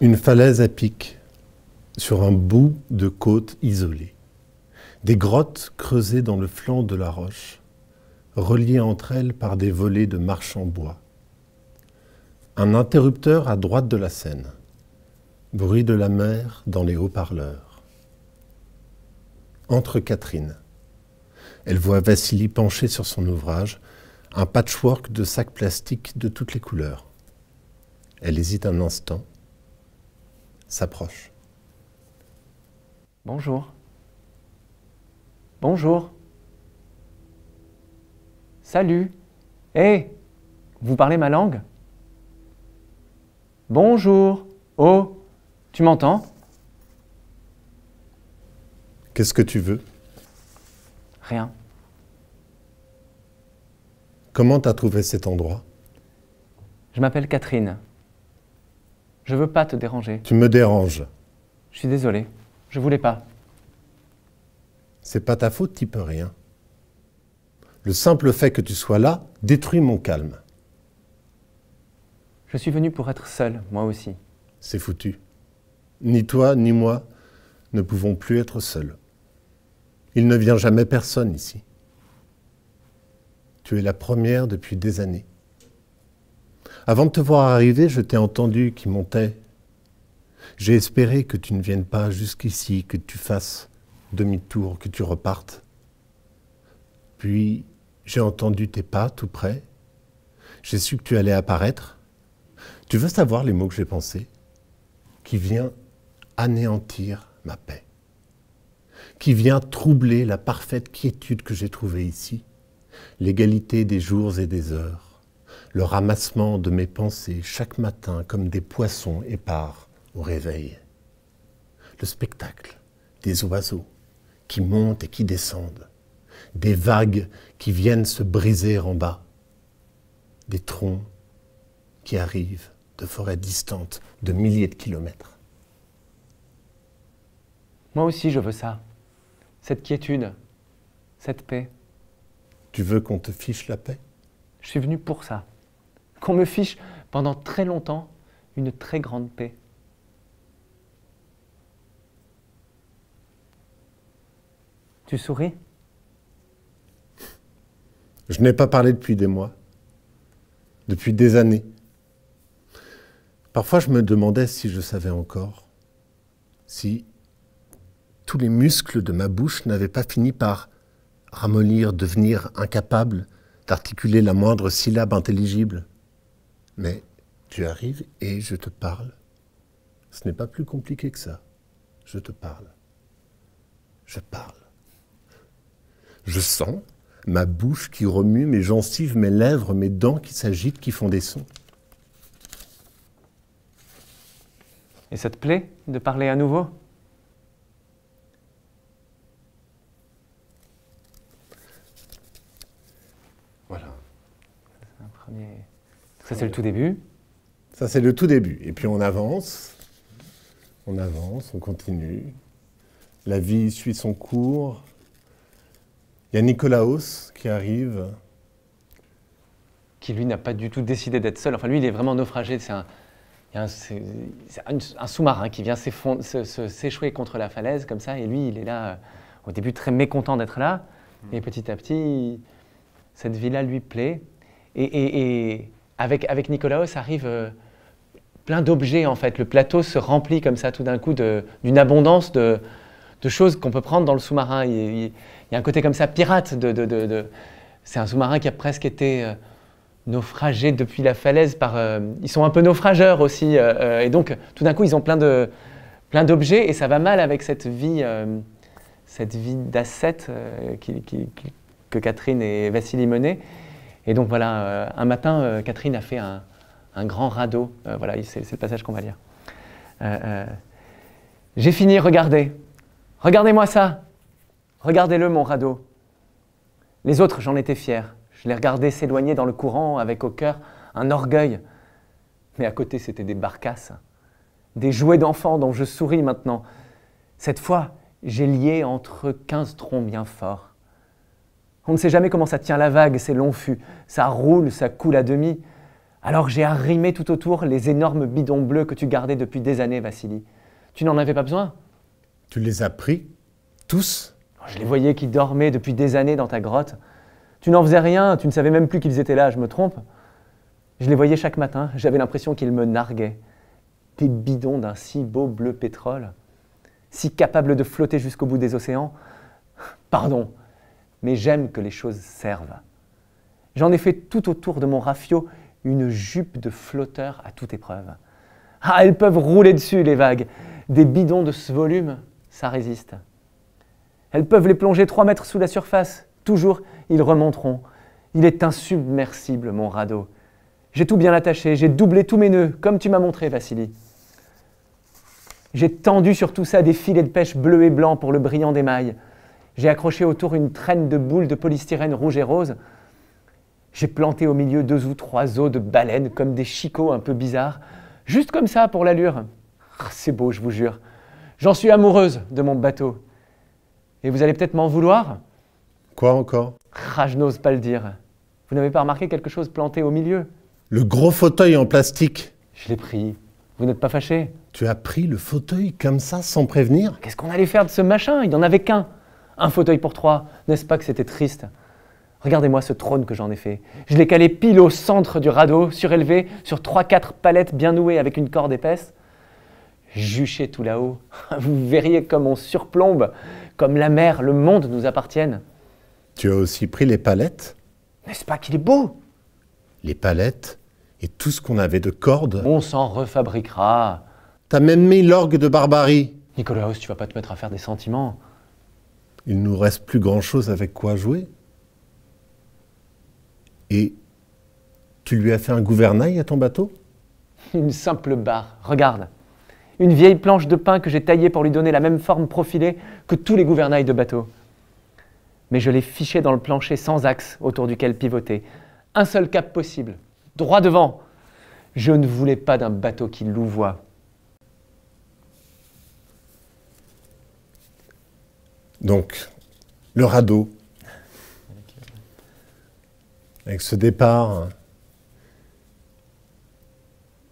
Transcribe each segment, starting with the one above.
Une falaise à pic sur un bout de côte isolée. Des grottes creusées dans le flanc de la roche, reliées entre elles par des volets de marchands bois. Un interrupteur à droite de la scène. Bruit de la mer dans les haut-parleurs. Entre Catherine. Elle voit Vassili pencher sur son ouvrage, un patchwork de sacs plastiques de toutes les couleurs. Elle hésite un instant, s'approche. Bonjour. Bonjour. Salut. Hé, eh, vous parlez ma langue Bonjour. Oh, tu m'entends Qu'est-ce que tu veux Rien. Comment t'as trouvé cet endroit Je m'appelle Catherine. Je veux pas te déranger. Tu me déranges. Je suis désolé. Je voulais pas. C'est pas ta faute, tu peux rien. Le simple fait que tu sois là détruit mon calme. Je suis venu pour être seul, moi aussi. C'est foutu. Ni toi, ni moi ne pouvons plus être seuls. Il ne vient jamais personne ici. Tu es la première depuis des années. Avant de te voir arriver, je t'ai entendu qui montait. J'ai espéré que tu ne viennes pas jusqu'ici, que tu fasses demi-tour, que tu repartes. Puis j'ai entendu tes pas tout près. J'ai su que tu allais apparaître. Tu veux savoir les mots que j'ai pensés Qui vient anéantir ma paix. Qui vient troubler la parfaite quiétude que j'ai trouvée ici. L'égalité des jours et des heures le ramassement de mes pensées chaque matin comme des poissons épars au réveil. Le spectacle des oiseaux qui montent et qui descendent, des vagues qui viennent se briser en bas, des troncs qui arrivent de forêts distantes de milliers de kilomètres. Moi aussi je veux ça, cette quiétude, cette paix. Tu veux qu'on te fiche la paix Je suis venu pour ça qu'on me fiche pendant très longtemps une très grande paix. Tu souris Je n'ai pas parlé depuis des mois, depuis des années. Parfois, je me demandais si je savais encore, si tous les muscles de ma bouche n'avaient pas fini par ramollir, devenir incapables d'articuler la moindre syllabe intelligible. Mais tu arrives et je te parle. Ce n'est pas plus compliqué que ça. Je te parle. Je parle. Je sens ma bouche qui remue, mes gencives, mes lèvres, mes dents qui s'agitent, qui font des sons. Et ça te plaît de parler à nouveau le tout début. Ça, c'est le tout début. Et puis on avance, on avance, on continue. La vie suit son cours. Il y a Nicolaos qui arrive. Qui, lui, n'a pas du tout décidé d'être seul. Enfin, lui, il est vraiment naufragé. C'est un, sous-marin qui vient s'échouer contre la falaise, comme ça. Et lui, il est là, euh, au début, très mécontent d'être là. Mm. Et petit à petit, cette vie-là lui plaît. Et, et, avec, avec Nicolaos arrive euh, plein d'objets en fait. Le plateau se remplit comme ça tout d'un coup d'une abondance de, choses qu'on peut prendre dans le sous-marin. Il, y a un côté comme ça pirate. De, C'est un sous-marin qui a presque été euh, naufragé depuis la falaise euh, ils sont un peu naufrageurs aussi. et donc tout d'un coup ils ont plein de plein d'objets et ça va mal avec cette vie cette vie d'asset que Catherine et Vassili menaient. Et donc voilà, euh, un matin, euh, Catherine a fait un, grand radeau. Euh, voilà, c'est le passage qu'on va lire. J'ai fini, regardez. Regardez-moi ça. Regardez-le, mon radeau. Les autres, j'en étais fier. Je les regardais s'éloigner dans le courant avec au cœur un orgueil. Mais à côté, c'était des barcasses, des jouets d'enfants dont je souris maintenant. Cette fois, j'ai lié entre quinze troncs bien forts. On ne sait jamais comment ça tient la vague, ces longs fûts. Ça roule, ça coule à demi. Alors j'ai arrimé tout autour les énormes bidons bleus que tu gardais depuis des années, Vassili. Tu n'en avais pas besoin Tu les as pris Tous Je les voyais qui dormaient depuis des années dans ta grotte. Tu n'en faisais rien, tu ne savais même plus qu'ils étaient là, je me trompe. Je les voyais chaque matin, j'avais l'impression qu'ils me narguaient. Des bidons d'un si beau bleu pétrole, si capables de flotter jusqu'au bout des océans. Pardon, mais j'aime que les choses servent. J'en ai fait tout autour de mon rafio une jupe de flotteur à toute épreuve. Ah, elles peuvent rouler dessus, les vagues. Des bidons de ce volume, ça résiste. Elles peuvent les plonger trois mètres sous la surface. Toujours, ils remonteront. Il est insubmersible, mon radeau. J'ai tout bien attaché, j'ai doublé tous mes nœuds, comme tu m'as montré, Vassili. J'ai tendu sur tout ça des filets de pêche bleu et blanc pour le brillant des mailles. J'ai accroché autour une traîne de boules de polystyrène rouge et rose. J'ai planté au milieu deux ou trois os de baleines comme des chicots un peu bizarres, juste comme ça pour l'allure. Ah, c'est beau, je vous jure. J'en suis amoureuse de mon bateau. Et vous allez peut-être m'en vouloir Quoi encore ah, Je n'ose pas le dire. Vous n'avez pas remarqué quelque chose planté au milieu Le gros fauteuil en plastique. Je l'ai pris. Vous n'êtes pas fâché Tu as pris le fauteuil comme ça sans prévenir Qu'est-ce qu'on allait faire de ce machin Il n'en en avait qu'un. Un fauteuil pour trois, n'est-ce pas que c'était triste Regardez-moi ce trône que j'en ai fait. Je l'ai calé pile au centre du radeau, surélevé sur trois quatre palettes bien nouées avec une corde épaisse. Juché tout là-haut, vous verriez comme on surplombe, comme la mer, le monde nous appartiennent. Tu as aussi pris les palettes N'est-ce pas qu'il est beau Les palettes et tout ce qu'on avait de cordes On s'en refabriquera. T'as même mis l'orgue de barbarie. Nicolas, tu vas pas te mettre à faire des sentiments il nous reste plus grand-chose avec quoi jouer. Et tu lui as fait un gouvernail à ton bateau Une simple barre, regarde. Une vieille planche de pin que j'ai taillée pour lui donner la même forme profilée que tous les gouvernails de bateau. Mais je l'ai fichée dans le plancher sans axe autour duquel pivoter. Un seul cap possible, droit devant. Je ne voulais pas d'un bateau qui louvoie. Donc, le radeau, avec ce départ,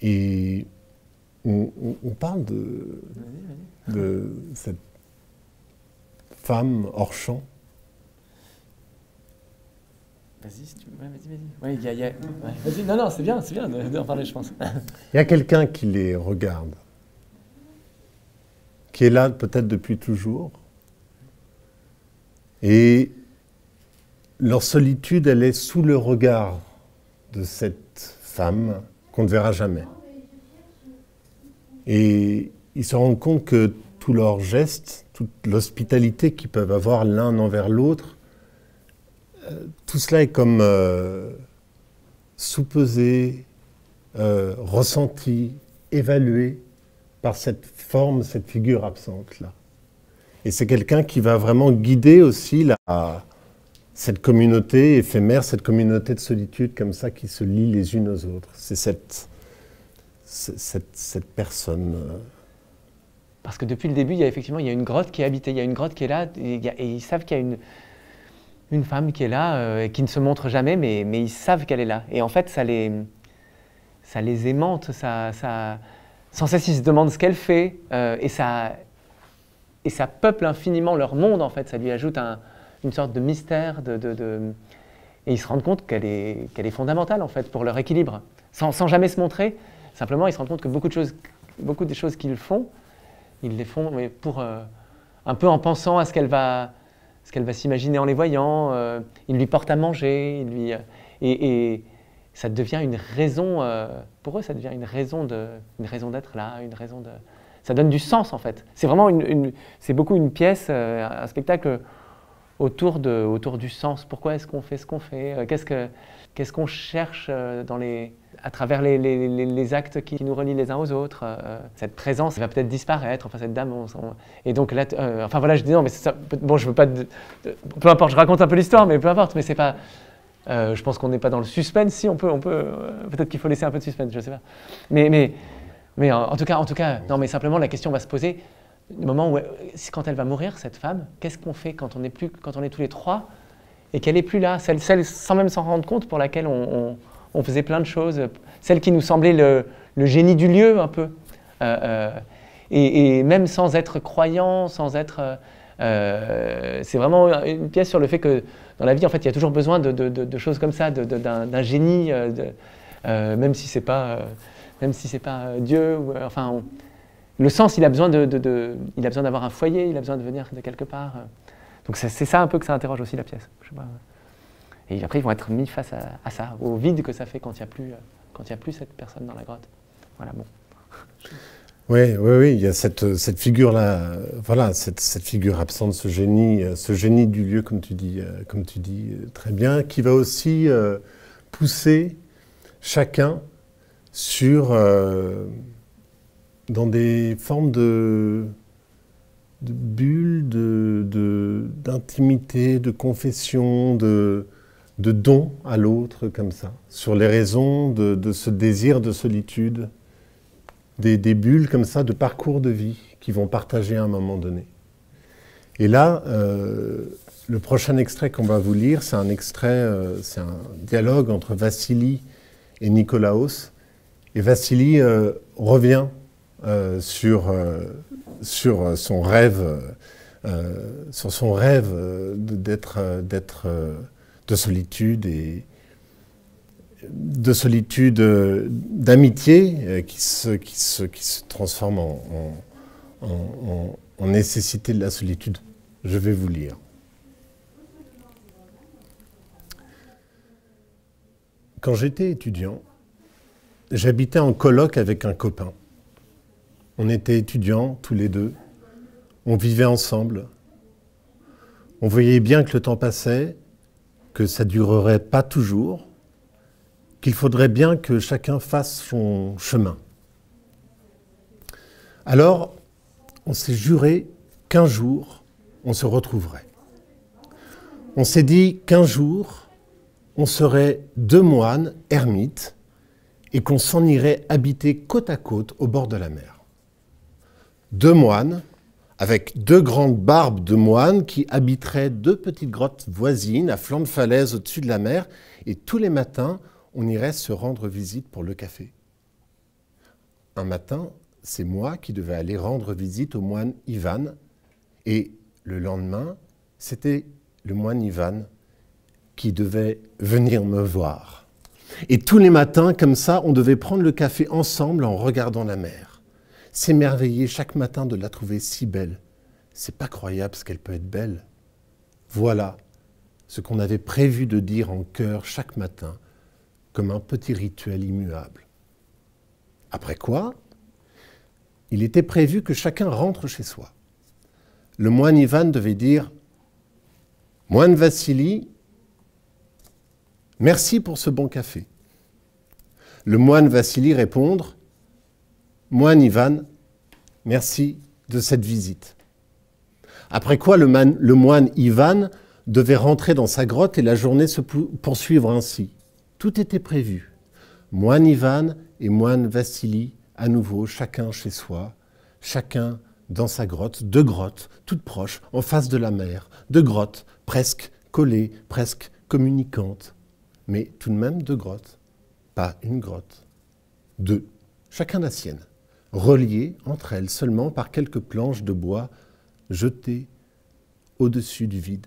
et on, on, parle de, cette femme hors champ. Vas-y, vas-y, vas-y. Ouais, y y a... Vas-y, non, non, c'est bien, c'est bien d'en parler, je pense. Il y a quelqu'un qui les regarde, qui est là peut-être depuis toujours, et leur solitude, elle est sous le regard de cette femme qu'on ne verra jamais. Et ils se rendent compte que tous leurs gestes, toute l'hospitalité qu'ils peuvent avoir l'un envers l'autre, euh, tout cela est comme euh, sous-pesé, euh, ressenti, évalué par cette forme, cette figure absente-là. Et c'est quelqu'un qui va vraiment guider aussi cette communauté éphémère, cette communauté de solitude comme ça qui se lie les unes aux autres. C'est cette, cette, cette, personne. Euh. Parce que depuis le début, il y a effectivement il y a une grotte qui est habitée, il y a une grotte qui est là, et, ils savent qu'il y a une, une femme qui est là, euh, et qui ne se montre jamais, mais, mais ils savent qu'elle est là. Et en fait, ça les, ça les aimante, ça, ça sans cesse ils se demandent ce qu'elle fait, euh, et ça, et ça peuple infiniment leur monde, en fait. Ça lui ajoute une sorte de mystère, de, et ils se rendent compte qu'elle est, est fondamentale, en fait, pour leur équilibre. Sans, jamais se montrer, simplement, ils se rendent compte que beaucoup, de choses, beaucoup des choses qu'ils font, ils les font mais pour, euh, un peu en pensant à ce qu'elle va, ce qu'elle va s'imaginer en les voyant. Euh, ils lui portent à manger, lui, euh, et, et, ça devient une raison, pour eux, ça devient une raison, une raison d'être là, une raison de ça donne du sens en fait. C'est vraiment une, c'est beaucoup une pièce, euh, un spectacle autour, de, autour du sens. Pourquoi est-ce qu'on fait ce qu'on fait euh, Qu'est-ce que quest qu'on cherche euh, dans les, à travers les, les, les, actes qui nous relient les uns aux autres. cette présence va peut-être disparaître, enfin cette dame. et donc là, enfin voilà, je dis non, mais ça, bon, je veux pas. peu importe, je raconte un peu l'histoire, mais peu importe, mais c'est pas. je pense qu'on n'est pas dans le suspense, si on peut, on peut. peut-être qu'il faut laisser un peu de suspense, je sais pas. Mais, mais mais en, tout cas, en tout cas, non, mais simplement la question va se poser du moment où, euh, quand elle va mourir, cette femme, qu'est-ce qu'on fait quand on est plus, quand on est tous les trois et qu'elle n'est plus là, celle, celle sans même s'en rendre compte pour laquelle on, faisait plein de choses, celle qui nous semblait le, génie du lieu un peu, euh, euh, et, même sans être croyant, sans être, c'est vraiment une pièce sur le fait que dans la vie, en fait, il y a toujours besoin de, de choses comme ça, d'un génie, même si c'est pas même si c'est pas euh, Dieu. Ou, euh, enfin, le sens, il a besoin de, il a besoin d'avoir un foyer, il a besoin de venir de quelque part. Euh. Donc c'est ça un peu que ça interroge aussi la pièce. Et après, ils vont être mis face à, ça, au vide que ça fait quand il n'y a plus, quand il a plus cette personne dans la grotte. Voilà, bon. Oui, oui, oui, il y a cette, cette figure-là, voilà, cette, cette, figure absente, ce génie, ce génie du lieu, comme tu dis, comme tu dis très bien, qui va aussi pousser chacun sur, euh, dans des formes de, bulles, d'intimité, de, confession, de, de don à l'autre, comme ça, sur les raisons de, ce désir de solitude, des, bulles comme ça de parcours de vie qui vont partager à un moment donné. Et là, euh, le prochain extrait qu'on va vous lire, c'est un extrait, euh, c'est un dialogue entre Vassili et Nikolaos, et Vassili euh, revient euh, sur, euh, sur son rêve, sur son rêve d'être, d'être de solitude et de solitude, d'amitié qui se, qui, qui se transforme en, en, en nécessité de la solitude. Je vais vous lire. Quand j'étais étudiant, j'habitais en colloque avec un copain. On était étudiants tous les deux. On vivait ensemble. On voyait bien que le temps passait, que ça durerait pas toujours, qu'il faudrait bien que chacun fasse son chemin. Alors, on s'est juré qu'un jour, on se retrouverait. On s'est dit qu'un jour, on serait deux moines ermites et qu'on s'en irait habiter côte à côte au bord de la mer. Deux moines, avec deux grandes barbes de moines qui habiteraient deux petites grottes voisines à flanc de falaise au-dessus de la mer, et tous les matins, on irait se rendre visite pour le café. Un matin, c'est moi qui devais aller rendre visite au moine Ivan, et le lendemain, c'était le moine Ivan qui devait venir me voir. Et tous les matins, comme ça, on devait prendre le café ensemble en regardant la mer. S'émerveiller chaque matin de la trouver si belle. C'est pas croyable ce qu'elle peut être belle. Voilà ce qu'on avait prévu de dire en cœur chaque matin, comme un petit rituel immuable. Après quoi, il était prévu que chacun rentre chez soi. Le moine Ivan devait dire Moine Vassili, Merci pour ce bon café. Le moine Vassili répondre Moine Ivan, merci de cette visite. Après quoi le, moine Ivan devait rentrer dans sa grotte et la journée se poursuivre ainsi. Tout était prévu. Moine Ivan et moine Vassili, à nouveau, chacun chez soi, chacun dans sa grotte, deux grottes, toutes proches, en face de la mer, deux grottes, presque collées, presque communicantes mais tout de même deux grottes, pas une grotte, deux, chacun la sienne, reliées entre elles seulement par quelques planches de bois jetées au-dessus du vide.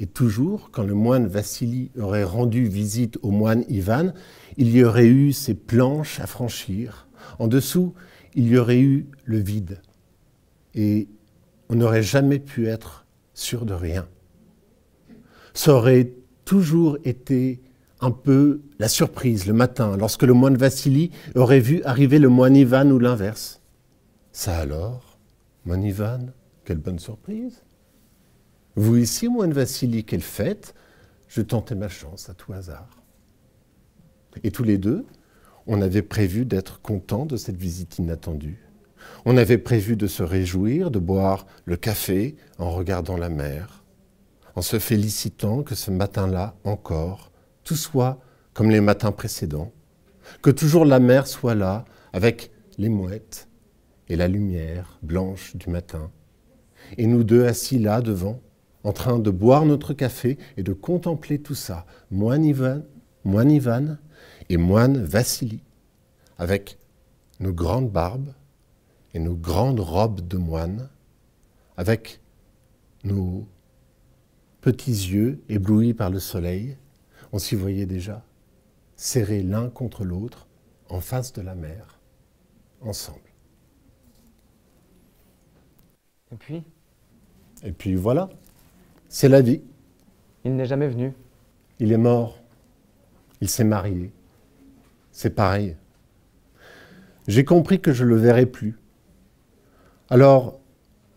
Et toujours, quand le moine Vassili aurait rendu visite au moine Ivan, il y aurait eu ces planches à franchir. En dessous, il y aurait eu le vide. Et on n'aurait jamais pu être sûr de rien. Ça aurait toujours été un peu la surprise le matin, lorsque le moine Vassili aurait vu arriver le moine Ivan ou l'inverse. Ça alors, moine Ivan, quelle bonne surprise. Vous ici, moine Vassili, quelle fête. Je tentais ma chance à tout hasard. Et tous les deux, on avait prévu d'être contents de cette visite inattendue. On avait prévu de se réjouir, de boire le café en regardant la mer, en se félicitant que ce matin-là encore, tout soit comme les matins précédents, que toujours la mer soit là, avec les mouettes et la lumière blanche du matin, et nous deux assis là devant, en train de boire notre café et de contempler tout ça, moine Ivan, Ivan et moine Vassili, avec nos grandes barbes et nos grandes robes de moine, avec nos petits yeux éblouis par le soleil, on s'y voyait déjà, serrés l'un contre l'autre, en face de la mer, ensemble. Et puis Et puis voilà, c'est la vie. Il n'est jamais venu. Il est mort. Il s'est marié. C'est pareil. J'ai compris que je ne le verrai plus. Alors,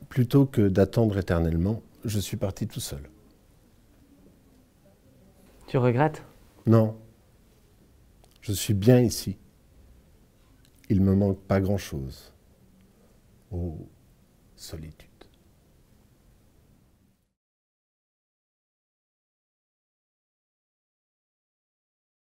plutôt que d'attendre éternellement, je suis parti tout seul. Tu regrettes Non. Je suis bien ici. Il me manque pas grand-chose. Oh, solitude.